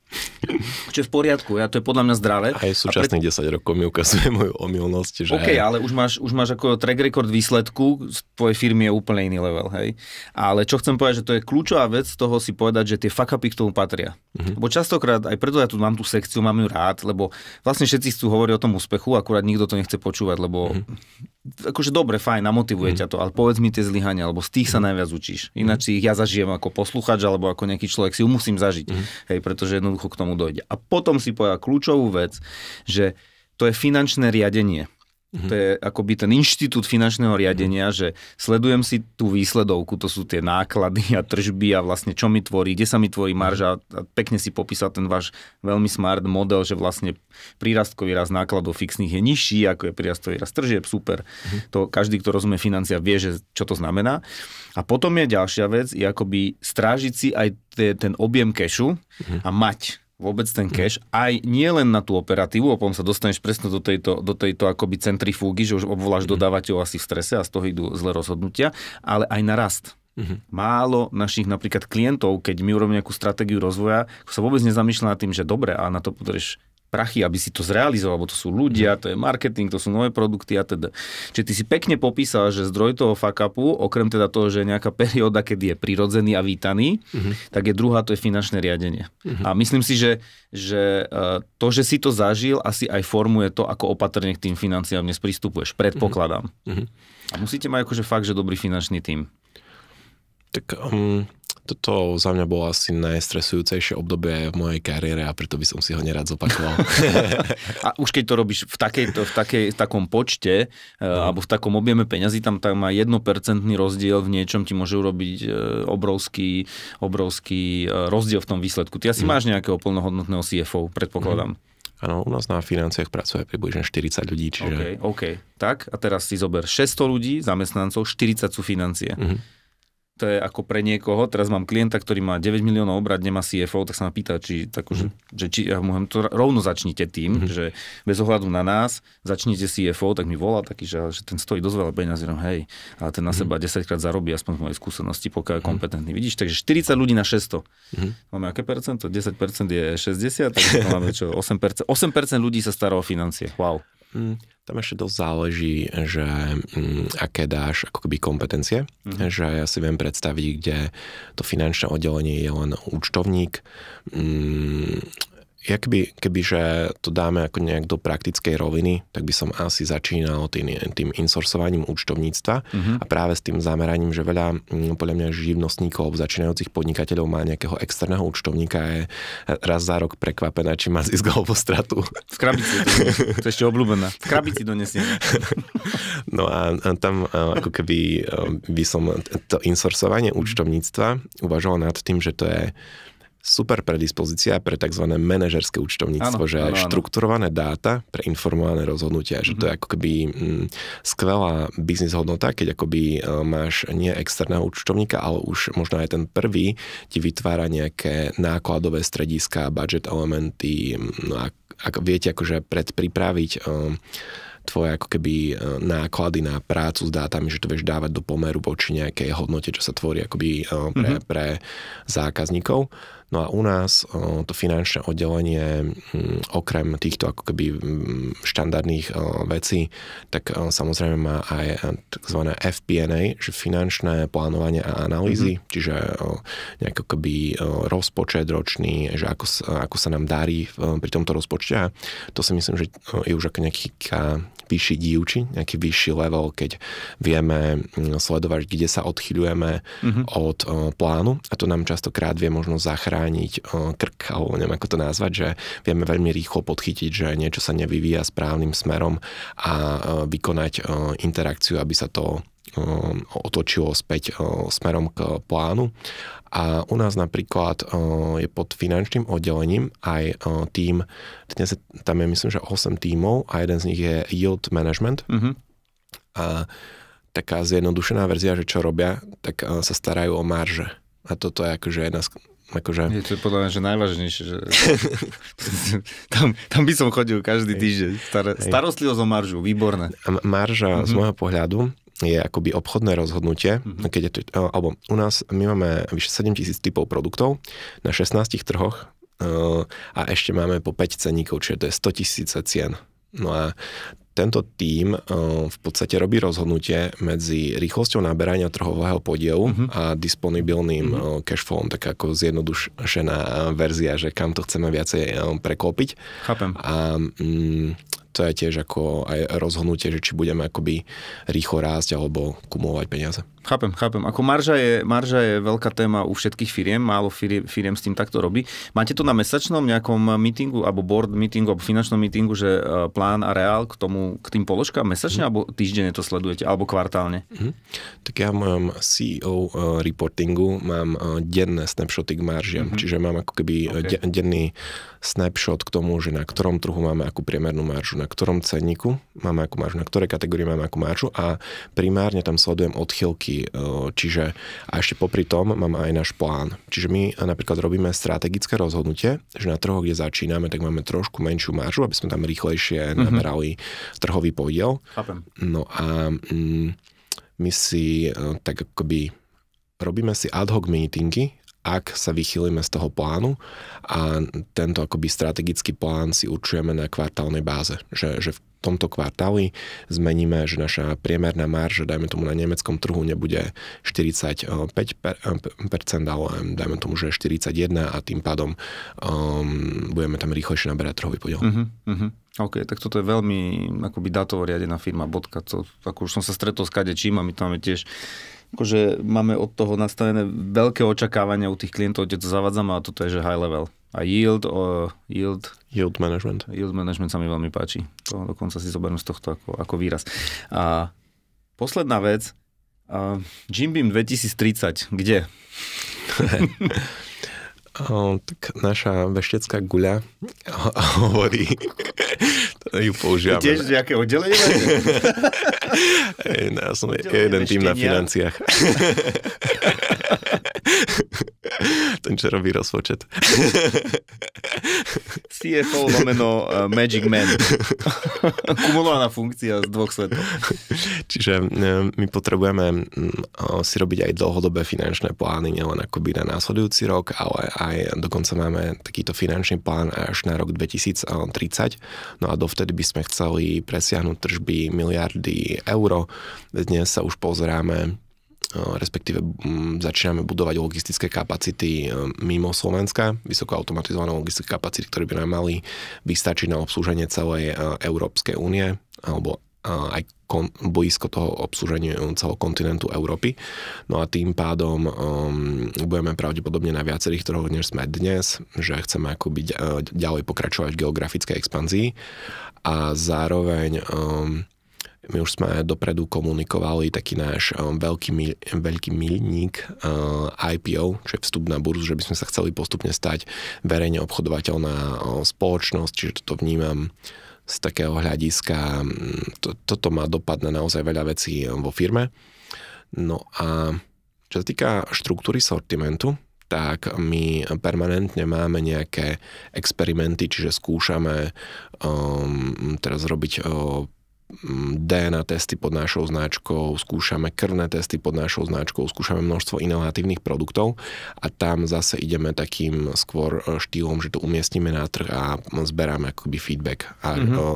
Čo je v poriadku, ja, to je podľa mňa zdravé. Aj súčasných pre... 10 rokov mi ukazuje moju omylnosť. Že OK, aj... ale už máš, už máš ako track record výsledku, z tvojej firmy je úplne iný level, hej. Ale čo chcem povedať, že to je kľúčová vec toho si povedať, že tie fuck k tomu patria. Mm-hmm. Bo častokrát, aj preto ja tu mám tú sekciu, mám ju rád, lebo vlastne všetci chcú hovoriť o tom úspechu, akurát nikto to nechce počúvať, lebo mm-hmm. akože dobre, fajn, namotivuje mm-hmm. ťa to, ale povedz mi tie zlyhania, lebo z tých sa mhm. najviac učíš. Mhm. Ináč mm-hmm. ich ja zažijem ako posluchač alebo ako nejaký človek si ju musím zažiť. Mm-hmm. Hej, pretože jednoducho jednoducho k tomu dojde. A potom si povedal kľúčovú vec, že to je finančné riadenie. Mm-hmm. To je akoby ten inštitút finančného riadenia, mm-hmm. že sledujem si tú výsledovku, to sú tie náklady a tržby a vlastne čo mi tvorí, kde sa mi tvorí marža. A pekne si popísal ten váš veľmi smart model, že vlastne prírastkový rast nákladov fixných je nižší, ako je prírastkový rast tržieb, super. Mm-hmm. To každý, kto rozumie financia, vie, že čo to znamená. A potom je ďalšia vec, je akoby strážiť si aj te, ten objem kešu mm-hmm. a mať vôbec ten cash, aj nie len na tú operatívu, a potom sa dostaneš presne do tejto, do tejto akoby centrifúgy, že už obvoláš mhm. dodávateľov asi v strese a z toho idú zlé rozhodnutia, ale aj na rast. Mm-hmm. Málo našich napríklad klientov, keď my urobíme nejakú stratégiu rozvoja, sa vôbec nezamýšľa nad tým, že dobre, a na to potrebuješ prachy, aby si to zrealizoval, lebo to sú ľudia, mhm. to je marketing, to sú nové produkty a teda. Čiže ty si pekne popísal, že zdroj toho fakapu, okrem teda toho, že je nejaká perióda, kedy je prirodzený a vítaný, uh-huh. tak je druhá, to je finančné riadenie. Uh-huh. A myslím si, že, že e, to, že si to zažil, asi aj formuje to, ako opatrne k tým financiám dnes pristupuješ, predpokladám. Uh-huh. A musíte mať akože fakt, že dobrý finančný tím. Tak um, toto za mňa bolo asi najstresujúcejšie obdobie v mojej kariére a preto by som si ho nerad zopakoval. a už keď to robíš v, takejto, v, takej, v takom počte e, no. Uh, alebo v takom objeme peňazí, tam, tam má 1% rozdiel v niečom ti môže urobiť uh, obrovský, obrovský uh, rozdiel v tom výsledku. Ty asi mm. máš nejakého plnohodnotného CFO, predpokladám. Mm. Áno, u nás na financiách pracuje približne 40 ľudí, čiže... OK, OK. Tak, a teraz si zober 600 ľudí, zamestnancov, 40 sú financie. Mm-hmm to je ako pre niekoho, teraz mám klienta, ktorý má 9 miliónov obrad, nemá CFO, tak sa ma pýta, či, tak už, mm-hmm. že, či ja môžem to rovno začnite tým, mm-hmm. že bez ohľadu na nás, začnite CFO, tak mi volá taký, že, že ten stojí dosť veľa peniazy, hej, ale ten na mm-hmm. seba 10 krát zarobí, aspoň z mojej skúsenosti, pokiaľ je mhm. kompetentný. Mm-hmm. Vidíš, takže 40 ľudí na 600. Mm-hmm. Máme aké percento? 10% je 60, tak máme čo, 8%, 8% ľudí sa stará o financie. Wow. Mm, tam ešte dosť záleží, že mm, aké dáš ako keby kompetencie, mm že ja si viem predstaviť, kde to finančné oddelenie je len účtovník, mm, ja keby, kebyže to dáme ako nejak do praktickej roviny, tak by som asi začínal tým, tým insourcovaním účtovníctva uh-huh. a práve s tým zameraním, že veľa mm, podľa mňa živnostníkov, začínajúcich podnikateľov má nejakého externého účtovníka a je raz za rok prekvapená, či má zisk alebo stratu. V krabici, to, je, to je ešte obľúbená. V krabici donesie. No a, a tam ako keby by som to insourcovanie mhm. účtovníctva uvažoval nad tým, že to je super predispozícia pre tzv. manažerské účtovníctvo, ano, že ano, štrukturované dáta pre informované rozhodnutia, že mm-hmm. to je mhm. ako keby m, mm, skvelá biznis hodnota, keď akoby e, máš nie externého účtovníka, ale už možno aj ten prvý ti vytvára nejaké nákladové strediska, budget elementy, mm, no a, a viete akože predpripraviť e, tvoje ako keby e, náklady na prácu s dátami, že to vieš dávať do pomeru voči nejakej hodnote, čo sa tvorí akoby pre, mm-hmm. pre zákazníkov. No a u nás to finančné oddelenie mm, okrem týchto ako keby mm, štandardných vecí, tak samozrejme má aj e, tzv. FP&A, že finančné plánovanie a analýzy, mm-hmm. čiže nejaký keby rozpočet ročný, že ako, ako sa nám darí e, pri tomto rozpočte. to si myslím, že je už ako nejaký vyšší divči, nejaký vyšší level, keď vieme mm, sledovať, kde sa odchyľujeme mm-hmm. od plánu a to nám častokrát vie možno zachrániť zachrániť eh, krk, alebo neviem ako to nazvať, že vieme veľmi rýchlo podchytiť, že niečo sa nevyvíja správnym smerom a eh, vykonať eh, interakciu, aby sa to otočilo späť smerom k plánu. A u nás napríklad je pod finančným oddelením aj tým, dnes tam je myslím, že 8 tímov a jeden z nich je yield management. Mm-hmm. A taká zjednodušená verzia, že čo robia, tak sa starajú o marže. A toto je akože jedna z Akože... Je to podľa mňa, že najvážnejšie. Že... tam, tam by som chodil každý týždeň. Star... Starostlivosť o maržu, výborné. Marža mm-hmm. z mhm. môjho pohľadu je akoby obchodné rozhodnutie, mm-hmm. keď je to, alebo u nás, my máme vyše 7 tisíc typov produktov na 16 trhoch e, a ešte máme po 5 ceníkov, čiže to je 100 tisíce cien. No a tento tím eh, v podstate robí rozhodnutie medzi rýchlosťou naberania trhového podielu uh-huh. a disponibilným uh-huh. Mhm. Eh, cashflowom, tak ako zjednodušená verzia, že kam to chceme viacej eh, preklopiť. Chápem. A mm, to je tiež ako aj rozhodnutie, že či budeme akoby rýchlo rásť alebo kumulovať peniaze. Chápem, chápem. Ako marža je, marža je veľká téma u všetkých firiem, málo firiem, firiem s tým takto robí. Máte to na mesačnom nejakom meetingu, alebo board meetingu, alebo finančnom meetingu, že e, plán a reál k tomu, k tým položkám mesačne, mm. alebo týždenne to sledujete, alebo kvartálne? Mm. Tak ja mám CEO e, reportingu, mám e, denné snapshoty k maržiam, mm-hmm. čiže mám ako keby okay. denný snapshot k tomu, že na ktorom trhu máme akú priemernú maržu, na ktorom cenníku máme akú maržu, na ktorej kategórii máme akú maržu a primárne tam sledujem odchylky. E, čiže a ešte popri tom mám aj náš plán. Čiže my napríklad robíme strategické rozhodnutie, že na trhu, kde začíname, tak máme trošku menšiu maržu, aby sme tam rýchlejšie mhm. naberali mm-hmm. trhový podiel. Chápem. No a mm, my si e, tak akoby robíme si ad hoc meetingy ak sa vychýlime z toho plánu a tento akoby strategický plán si určujeme na kvartálnej báze, že, že v tomto kvartáli zmeníme, že naša priemerná marža, dajme tomu na nemeckom trhu, nebude 45%, eh, eh, ale dajme tomu, že 41% a tým pádom um, budeme tam rýchlejšie naberať trhový podiel. Uh-huh, uh-huh. OK, tak toto je veľmi akoby datovo riadená firma, bodka. To, ako už som sa stretol s kadečím a my tam máme tiež akože máme od toho nastavené veľké očakávania u tých klientov, kde to zavádzame a toto je, že high level. A yield, o, yield... Yield management. Yield management sa mi veľmi páči. To dokonca si zoberiem z tohto ako, ako výraz. A posledná vec, uh, Jim Beam 2030, kde? O, ehm, tak naša veštecká guľa hovorí, ju používame. Tiež nejaké oddelenie? ja som jeden tým na financiách. Ten, čo robí rozpočet. CFO lomeno uh, Magic Man. Kumulovaná funkcia z dvoch svetov. Čiže e, my potrebujeme si robiť aj dlhodobé finančné plány, nielen akoby na následujúci rok, ale aj dokonca máme takýto finančný plán až na rok 2030. No a dovtedy by sme chceli presiahnuť tržby miliardy eur. Dnes sa už pozeráme respektíve mm, začíname budovať logistické kapacity e, mimo Slovenska, vysoko automatizované logistické kapacity, ktoré by nám mali vystačiť na obslúženie celej e, Európskej únie alebo e, aj kon, boisko toho obsluženia celého kontinentu Európy. No a tým pádom um, budeme pravdepodobne na viacerých trhoch, než sme dnes, že chceme ako byť ďalej pokračovať v geografickej expanzii a zároveň um, my už sme dopredu komunikovali taký náš um, veľký, mil, veľký milník uh, IPO, čo je vstup na burzu, že by sme sa chceli postupne stať verejne obchodovateľná uh, spoločnosť, čiže toto vnímam z takého hľadiska, um, to, toto má dopad na naozaj veľa vecí um, vo firme. No a čo sa týka štruktúry sortimentu, tak my permanentne máme nejaké experimenty, čiže skúšame um, teraz robiť um, DNA testy pod našou značkou, skúšame krvné testy pod našou značkou, skúšame množstvo inovatívnych produktov a tam zase ideme takým skôr e, štýlom, že to umiestnime na trh a zberáme akoby feedback. A mm-hmm. o, e, o, e,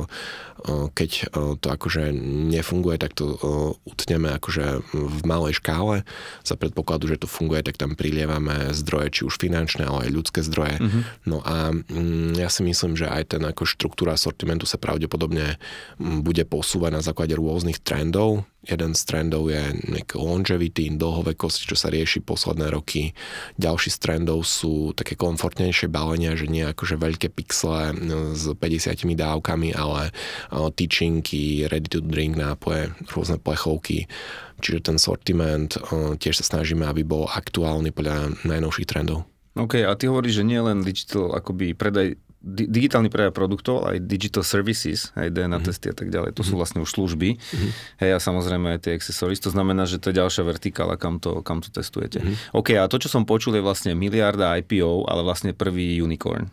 keď o, to akože nefunguje, tak to o, utneme akože v malej škále. Za predpokladu, že to funguje, tak tam prilievame zdroje, či už finančné, ale aj ľudské zdroje. Mm-hmm. No a mm, ja si myslím, že aj ten ako štruktúra sortimentu sa pravdepodobne bude posúvať posúvať na základe rôznych trendov. Jeden z trendov je nejaké longevity, dlhovekosť, čo sa rieši posledné roky. Ďalší z trendov sú také komfortnejšie balenia, že nie akože veľké pixle mm, s 50 dávkami, ale tyčinky, ready to drink nápoje, rôzne plechovky. Čiže ten sortiment tiež sa snažíme, aby bol aktuálny podľa najnovších trendov. OK, a ty hovoríš, že nie len digital, akoby predaj di- digitálny predaj produktov, aj digital services, aj DNA mm-hmm. testy a tak ďalej, to mm-hmm. sú mhm. vlastne už služby. Mm-hmm. Hej, a samozrejme aj tie accessories, to znamená, že to je ďalšia vertikála, kam to, kam to testujete. Mm-hmm. OK, a to, čo som počul, je vlastne miliarda IPO, ale vlastne prvý unicorn.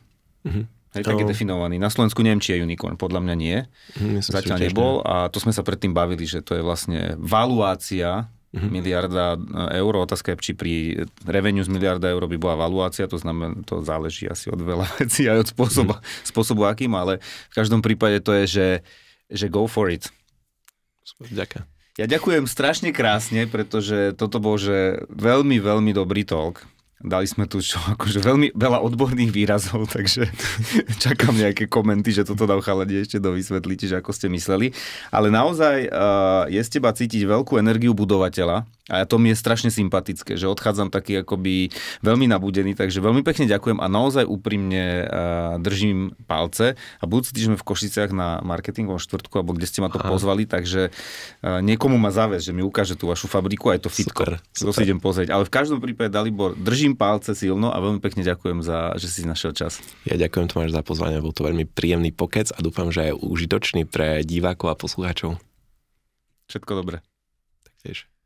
Mm-hmm. Hej, to... tak je definovaný. Na Slovensku neviem, či je unicorn, podľa mňa nie. Mhm, myslím, Zatiaľ nebol ne. a to sme sa predtým bavili, že to je vlastne valuácia mm-hmm. miliarda e, eur. Otázka je, či pri revenue z miliarda eur by bola valuácia, to znamená, to záleží asi od veľa vecí aj od spôsobu, mm-hmm. spôsobu akým, ale v každom prípade to je, že, že go for it. Ďakujem. Ja ďakujem strašne krásne, pretože toto bol že veľmi, veľmi dobrý talk. Dali sme tu čo, akože veľmi veľa odborných výrazov, takže čakám nejaké komenty, že toto dám chalani ešte dovysvetlíte, že ako ste mysleli. Ale naozaj uh, je z teba cítiť veľkú energiu budovateľa, a to mi je strašne sympatické, že odchádzam taký akoby veľmi nabudený, takže veľmi pekne ďakujem a naozaj úprimne e, držím palce. A budúci týždeň v Košiciach na marketingovom štvrtku, alebo kde ste ma to Aha. pozvali, takže e, niekomu ma zavez, že mi ukáže tú vašu fabriku aj to fitko. To si idem pozrieť. Ale v každom prípade, Dalibor, držím palce silno a veľmi pekne ďakujem, za, že si našiel čas. Ja ďakujem Tomáš za pozvanie, bol to veľmi príjemný pokec a dúfam, že je užitočný pre divákov a poslucháčov. Všetko dobre. Taktiež.